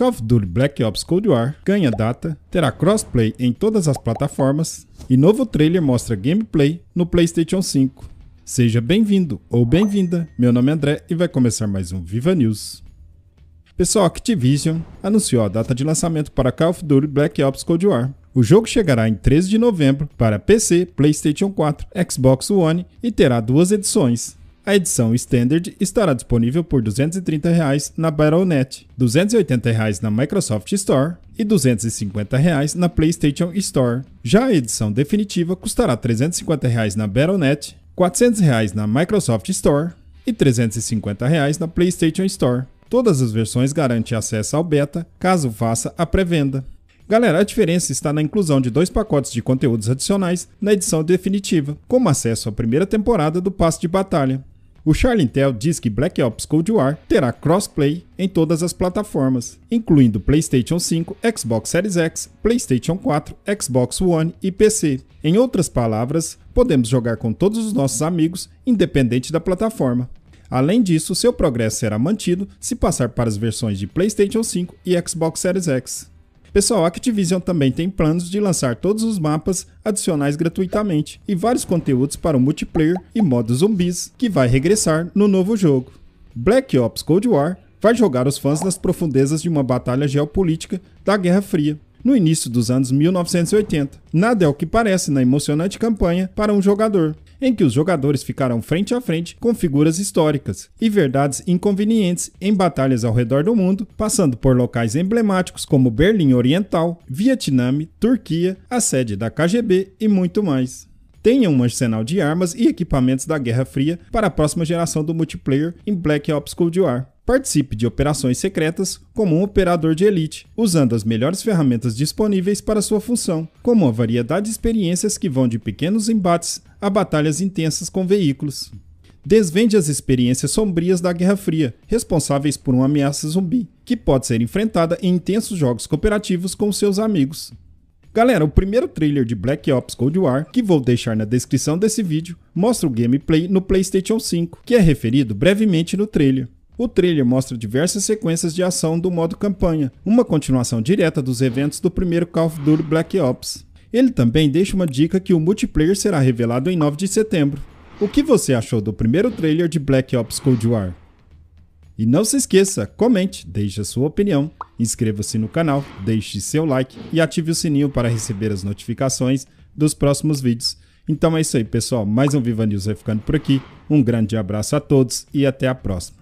Call of Duty Black Ops Cold War ganha data, terá crossplay em todas as plataformas e novo trailer mostra gameplay no PlayStation 5. Seja bem-vindo ou bem-vinda, meu nome é André e vai começar mais um Viva News. Pessoal, Activision anunciou a data de lançamento para Call of Duty Black Ops Cold War. O jogo chegará em 13 de novembro para PC, PlayStation 4, Xbox One e terá duas edições, a edição Standard estará disponível por R$ 230 reais na Battle.net, R$ 280 reais na Microsoft Store e R$ 250 reais na PlayStation Store. Já a edição definitiva custará R$ 350 reais na Battle.net, R$ 400 reais na Microsoft Store e R$ 350 reais na PlayStation Store. Todas as versões garantem acesso ao beta, caso faça a pré-venda. Galera, a diferença está na inclusão de dois pacotes de conteúdos adicionais na edição definitiva, como acesso à primeira temporada do Passe de Batalha. O Charlintel Intel diz que Black Ops Cold War terá crossplay em todas as plataformas, incluindo PlayStation 5, Xbox Series X, PlayStation 4, Xbox One e PC. Em outras palavras, podemos jogar com todos os nossos amigos, independente da plataforma. Além disso, seu progresso será mantido se passar para as versões de PlayStation 5 e Xbox Series X. Pessoal, a Activision também tem planos de lançar todos os mapas adicionais gratuitamente e vários conteúdos para o multiplayer e modo zumbis, que vai regressar no novo jogo. Black Ops Cold War vai jogar os fãs nas profundezas de uma batalha geopolítica da Guerra Fria, no início dos anos 1980. Nada é o que parece na emocionante campanha para um jogador, em que os jogadores ficarão frente a frente com figuras históricas e verdades inconvenientes em batalhas ao redor do mundo, passando por locais emblemáticos como Berlim Oriental, Vietnã, Turquia, a sede da KGB e muito mais tenha um arsenal de armas e equipamentos da Guerra Fria para a próxima geração do multiplayer em Black Ops Cold War. Participe de operações secretas como um operador de elite, usando as melhores ferramentas disponíveis para sua função, como uma variedade de experiências que vão de pequenos embates a batalhas intensas com veículos. Desvende as experiências sombrias da Guerra Fria, responsáveis por uma ameaça zumbi, que pode ser enfrentada em intensos jogos cooperativos com seus amigos. Galera, o primeiro trailer de Black Ops Cold War, que vou deixar na descrição desse vídeo, mostra o gameplay no PlayStation 5, que é referido brevemente no trailer. O trailer mostra diversas sequências de ação do modo campanha, uma continuação direta dos eventos do primeiro Call of Duty Black Ops. Ele também deixa uma dica que o multiplayer será revelado em 9 de setembro. O que você achou do primeiro trailer de Black Ops Cold War? E não se esqueça, comente, deixe a sua opinião, inscreva-se no canal, deixe seu like e ative o sininho para receber as notificações dos próximos vídeos. Então é isso aí, pessoal. Mais um Viva News vai ficando por aqui. Um grande abraço a todos e até a próxima.